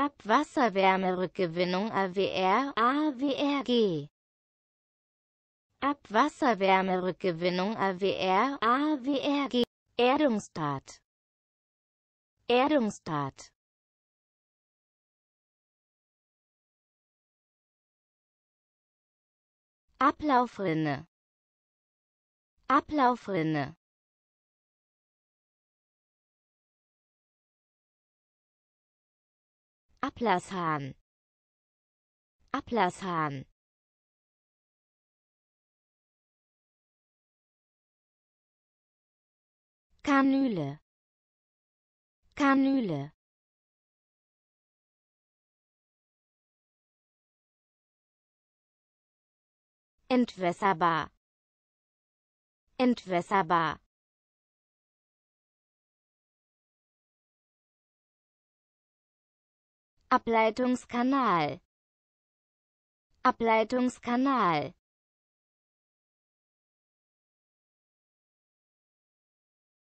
Abwasserwärmerückgewinnung AWR, AWRG. Abwasserwärmerückgewinnung AWR, AWRG. Erdungstat. Erdungstat. Ablaufrinne. Ablaufrinne. Ablasshahn Ablasshahn Kanüle Kanüle Entwässerbar Entwässerbar Ableitungskanal Ableitungskanal